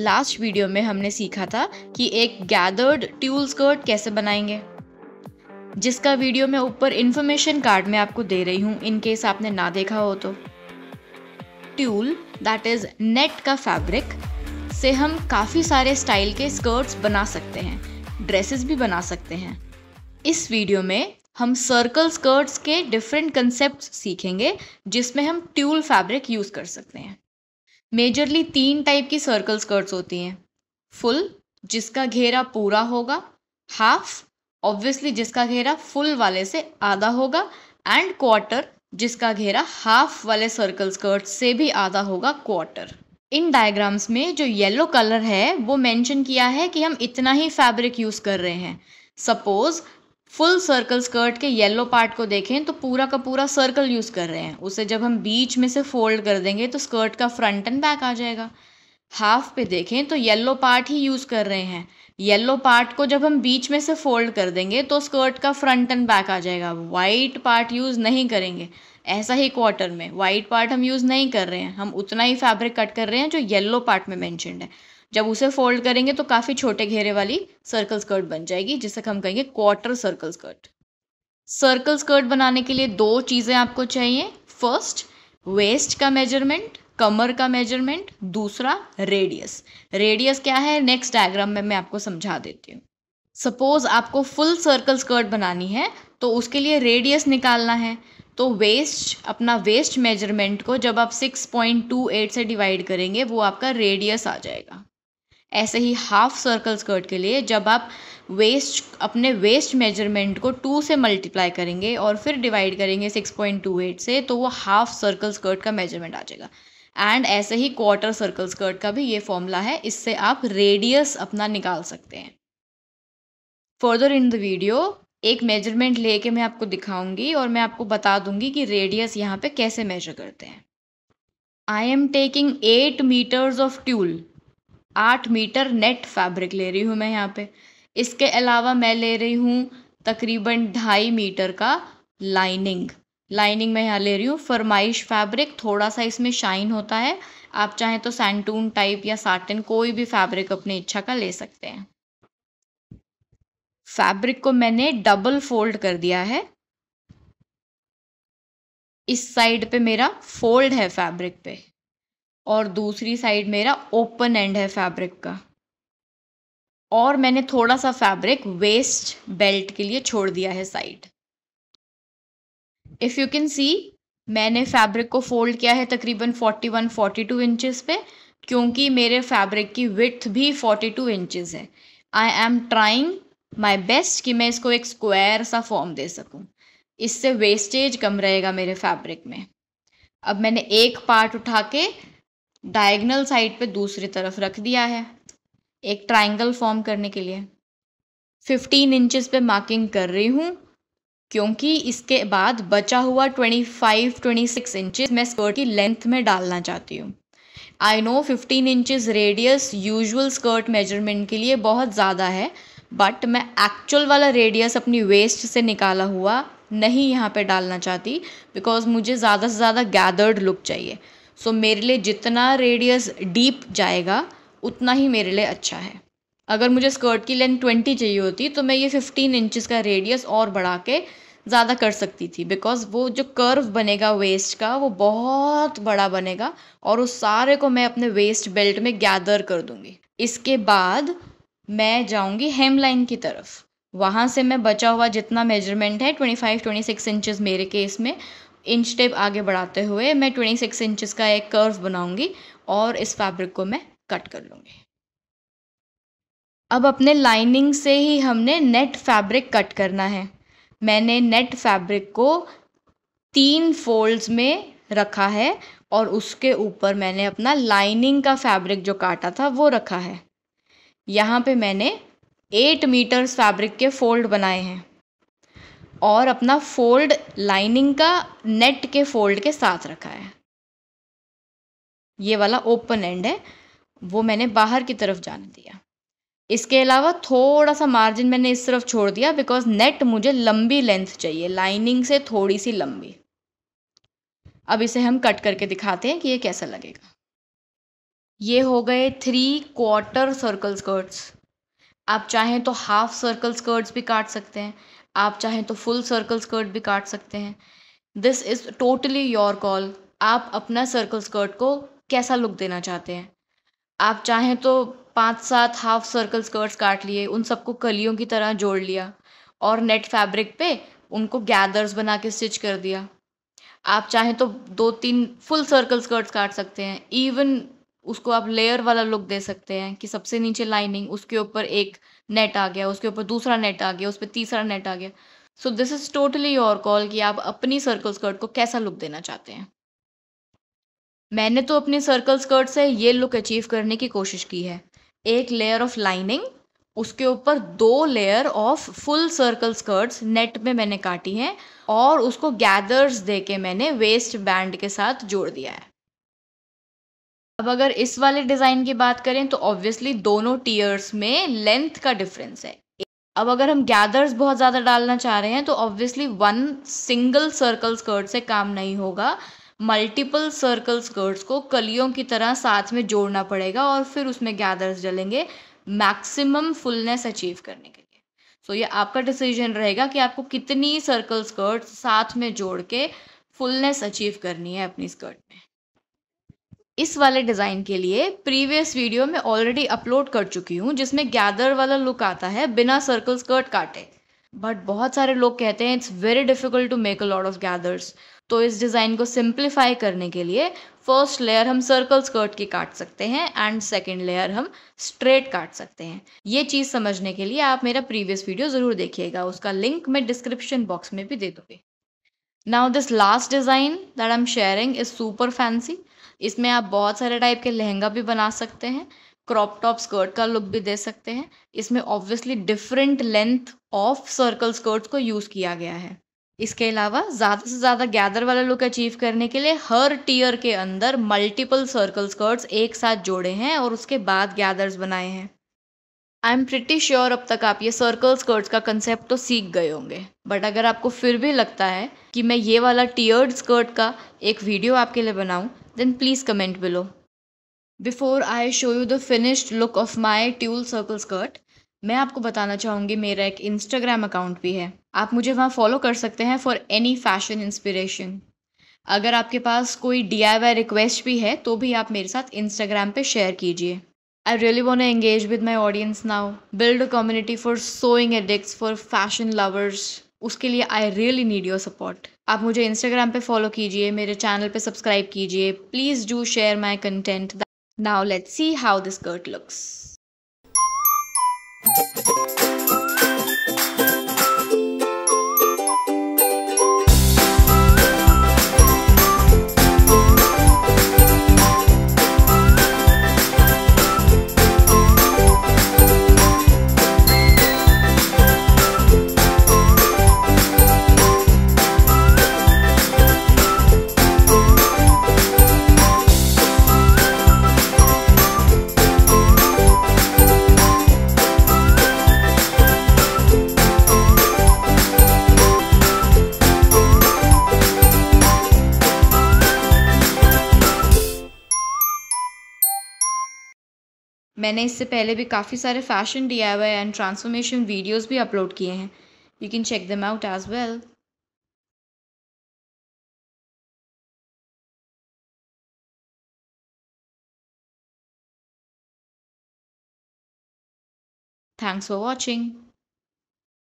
Last video में हमने सीखा था कि एक गैदर्ड ट्यूल स्कर्ट कैसे बनाएंगे जिसका वीडियो मैं ऊपर इन्फॉर्मेशन कार्ड में आपको दे रही हूँ इनकेस आपने ना देखा हो तो ट्यूल दैट इज़ नेट का फैब्रिक से हम काफ़ी सारे स्टाइल के स्कर्ट्स बना सकते हैं ड्रेसेस भी बना सकते हैं इस वीडियो में हम सर्कल स्कर्ट्स के डिफरेंट कंसेप्ट सीखेंगे जिसमें हम ट्यूल फैब्रिक यूज़ कर सकते हैं मेजरली तीन टाइप की सर्कल स्कर्ट्स होती हैं फुल जिसका घेरा पूरा होगा हाफ ऑब्वियसली जिसका घेरा फुल वाले से आधा होगा एंड क्वार्टर जिसका घेरा हाफ वाले सर्कल स्कर्ट से भी आधा होगा क्वार्टर इन डायग्राम्स में जो येलो कलर है वो मेंशन किया है कि हम इतना ही फैब्रिक यूज़ कर रहे हैं सपोज़ फुल सर्कल स्कर्ट के येलो पार्ट को देखें तो पूरा का पूरा सर्कल यूज़ कर रहे हैं उसे जब हम बीच में से फोल्ड कर देंगे तो स्कर्ट का फ्रंट एंड बैक आ जाएगा हाफ पे देखें तो येलो पार्ट ही यूज़ कर रहे हैं येलो पार्ट को जब हम बीच में से फोल्ड कर देंगे तो स्कर्ट का फ्रंट एंड बैक आ जाएगा वाइट पार्ट यूज़ नहीं करेंगे ऐसा ही क्वार्टर में वाइट पार्ट हम यूज़ नहीं कर रहे हैं हम उतना ही फैब्रिक कट कर रहे हैं जो येलो पार्ट में मैंशनड है जब उसे फोल्ड करेंगे तो काफ़ी छोटे घेरे वाली सर्कल स्कर्ट बन जाएगी जिसे हम कहेंगे quarter circle skirt circle skirt बनाने के लिए दो चीज़ें आपको चाहिए फर्स्ट वेस्ट का मेजरमेंट कमर का मेजरमेंट दूसरा रेडियस रेडियस क्या है नेक्स्ट डायग्राम में मैं आपको समझा देती हूँ सपोज आपको फुल सर्कल स्कर्ट बनानी है तो उसके लिए रेडियस निकालना है तो वेस्ट अपना वेस्ट मेजरमेंट को जब आप 6.28 से डिवाइड करेंगे वो आपका रेडियस आ जाएगा ऐसे ही हाफ सर्कल स्कर्ट के लिए जब आप वेस्ट अपने वेस्ट मेजरमेंट को टू से मल्टीप्लाई करेंगे और फिर डिवाइड करेंगे सिक्स पॉइंट टू एट से तो वो हाफ सर्कल स्कर्ट का मेजरमेंट आ जाएगा एंड ऐसे ही क्वार्टर सर्कल स्कर्ट का भी ये फॉर्मूला है इससे आप रेडियस अपना निकाल सकते हैं फर्दर इन द वीडियो एक मेजरमेंट लेके मैं आपको दिखाऊंगी और मैं आपको बता दूंगी कि रेडियस यहाँ पे कैसे मेजर करते हैं I am taking eight metres of tulle आठ मीटर नेट फैब्रिक ले रही हूँ मैं यहाँ पे इसके अलावा मैं ले रही हूँ तकरीबन ढाई मीटर का लाइनिंग लाइनिंग मैं यहाँ ले रही हूँ फरमाइश फैब्रिक थोड़ा सा इसमें शाइन होता है आप चाहें तो सैंटून टाइप या साटन कोई भी फैब्रिक अपनी इच्छा का ले सकते हैं फैब्रिक को मैंने डबल फोल्ड कर दिया है इस साइड पे मेरा फोल्ड है फैब्रिक पे और दूसरी साइड मेरा ओपन एंड है फैब्रिक का और मैंने थोड़ा सा फैब्रिक वेस्ट बेल्ट के लिए छोड़ दिया है side if you can see मैंने फैब्रिक को फोल्ड किया है तकरीबन 41 42 इंचेस पे क्योंकि मेरे फैब्रिक की विथ भी 42 इंचेस है I am trying my best कि मैं इसको एक स्क्वायर सा फॉर्म दे सकूं इससे वेस्टेज कम रहेगा मेरे फैब्रिक में अब मैंने एक पार्ट उठा के डायगनल साइड पे दूसरी तरफ रख दिया है एक ट्राइंगल फॉर्म करने के लिए फिफ्टीन इंचेस पे मार्किंग कर रही हूँ क्योंकि इसके बाद बचा हुआ twenty five twenty six inches मैं स्कर्ट की लेंथ में डालना चाहती हूँ I know fifteen inches radius usual skirt measurement के लिए बहुत ज़्यादा है बट मैं एक्चुअल वाला रेडियस अपनी वेस्ट से निकाला हुआ नहीं यहाँ पे डालना चाहती बिकॉज मुझे ज़्यादा से ज़्यादा गैदर्ड लुक चाहिए सो मेरे लिए जितना रेडियस डीप जाएगा उतना ही मेरे लिए अच्छा है अगर मुझे स्कर्ट की लेंथ ट्वेंटी चाहिए होती तो मैं ये फिफ्टीन इंचज़ का रेडियस और बढ़ा के ज़्यादा कर सकती थी बिकॉज वो जो कर्व बनेगा वेस्ट का वो बहुत बड़ा बनेगा और उस सारे को मैं अपने वेस्ट बेल्ट में गैदर कर दूँगी इसके बाद मैं जाऊँगी हेम लाइन की तरफ वहाँ से मैं बचा हुआ जितना मेजरमेंट है twenty five twenty six inches मेरे केस में इंच टेप आगे बढ़ाते हुए मैं ट्वेंटी सिक्स इंचज़ का एक कर्व बनाऊंगी और इस फैब्रिक को मैं कट कर लूँगी अब अपने लाइनिंग से ही हमने नेट फैब्रिक कट करना है मैंने नेट फैब्रिक को तीन फोल्ड्स में रखा है और उसके ऊपर मैंने अपना लाइनिंग का फैब्रिक जो काटा था वो रखा है यहाँ पे मैंने एट मीटर्स फैब्रिक के फोल्ड बनाए हैं और अपना फोल्ड लाइनिंग का नेट के फोल्ड के साथ रखा है ये वाला ओपन एंड है वो मैंने बाहर की तरफ जाने दिया इसके अलावा थोड़ा सा मार्जिन मैंने इस तरफ छोड़ दिया बिकॉज नेट मुझे लंबी लेंथ चाहिए लाइनिंग से थोड़ी सी लंबी अब इसे हम कट करके दिखाते हैं कि ये कैसा लगेगा ये हो गए थ्री क्वार्टर सर्कल स्कर्ट्स आप चाहें तो हाफ सर्कल स्कर्ट्स भी काट सकते हैं आप चाहें तो फुल सर्कल स्कर्ट भी काट सकते हैं this is totally your call आप अपना सर्कल स्कर्ट को कैसा लुक देना चाहते हैं आप चाहें तो पांच सात हाफ सर्कल स्कर्ट्स काट लिए उन सबको कलियों की तरह जोड़ लिया और नेट फैब्रिक पे उनको गैदर्स बना के स्टिच कर दिया आप चाहें तो दो तीन फुल सर्कल स्कर्ट्स काट सकते हैं इवन उसको आप लेयर वाला लुक दे सकते हैं कि सबसे नीचे लाइनिंग उसके ऊपर एक नेट आ गया उसके ऊपर दूसरा नेट आ गया उस पर तीसरा नेट आ गया so this is totally your call कि आप अपनी सर्कल स्कर्ट को कैसा लुक देना चाहते हैं मैंने तो अपने सर्कल स्कर्ट से ये लुक अचीव करने की कोशिश की है एक लेयर ऑफ लाइनिंग उसके ऊपर दो layer of full circle skirts net में मैंने काटी हैं और उसको गैदर्स दे के मैंने वेस्ट बैंड के साथ जोड़ दिया है अब अगर इस वाले डिज़ाइन की बात करें तो ऑब्वियसली दोनों टीयर्स में लेंथ का डिफरेंस है अब अगर हम गैदर्स बहुत ज़्यादा डालना चाह रहे हैं तो obviously one single circle skirt से काम नहीं होगा मल्टीपल सर्कल स्कर्ट्स को कलियों की तरह साथ में जोड़ना पड़ेगा और फिर उसमें गैदर्स डलेंगे मैक्सिमम फुलनेस अचीव करने के लिए सो so, ये आपका डिसीजन रहेगा कि आपको कितनी सर्कल स्कर्ट साथ में जोड़ के फुलनेस अचीव करनी है अपनी स्कर्ट में इस वाले डिज़ाइन के लिए प्रीवियस वीडियो में ऑलरेडी अपलोड कर चुकी हूँ जिसमें गैदर वाला लुक आता है बिना सर्कल स्कर्ट काटे बट बहुत सारे लोग कहते हैं it's very difficult to make a lot of gathers तो इस डिज़ाइन को सिंप्लीफाई करने के लिए फर्स्ट लेयर हम सर्कल स्कर्ट की काट सकते हैं एंड सेकेंड लेयर हम स्ट्रेट काट सकते हैं ये चीज़ समझने के लिए आप मेरा प्रीवियस वीडियो ज़रूर देखिएगा उसका लिंक मैं डिस्क्रिप्शन बॉक्स में भी दे दूँगी now this last design that I am sharing is super fancy इसमें आप बहुत सारे टाइप के लहंगा भी बना सकते हैं क्रॉप टॉप स्कर्ट का लुक भी दे सकते हैं इसमें obviously different length of circle skirts को यूज़ किया गया है इसके अलावा ज़्यादा से ज़्यादा गैदर वाला लुक अचीव करने के लिए हर टीयर के अंदर मल्टीपल सर्कल स्कर्ट्स एक साथ जोड़े हैं और उसके बाद गैदर्स बनाए हैं आई एम प्रिटी श्योर अब तक आप ये सर्कल स्कर्ट्स का कंसेप्ट तो सीख गए होंगे बट अगर आपको फिर भी लगता है कि मैं ये वाला टीयर्ड स्कर्ट का एक वीडियो आपके लिए बनाऊँ then please comment below before I show you the finished look of my tulle circle skirt मैं आपको बताना चाहूँगी मेरा एक इंस्टाग्राम अकाउंट भी है आप मुझे वहाँ फॉलो कर सकते हैं फॉर एनी फैशन इंस्पिरेशन अगर आपके पास कोई डी रिक्वेस्ट भी है तो भी आप मेरे साथ इंस्टाग्राम पे शेयर कीजिए I really want to engage with my audience now. Build a community for sewing addicts, for fashion lovers. उसके लिए I really need your support आप मुझे इंस्टाग्राम पे फॉलो कीजिए मेरे चैनल पे सब्सक्राइब कीजिए please do share my content now let's see how this skirt looks मैंने इससे पहले भी काफ़ी सारे fashion D I Y and transformation videos भी अपलोड किए हैं you can check them out as well Thanks for watching.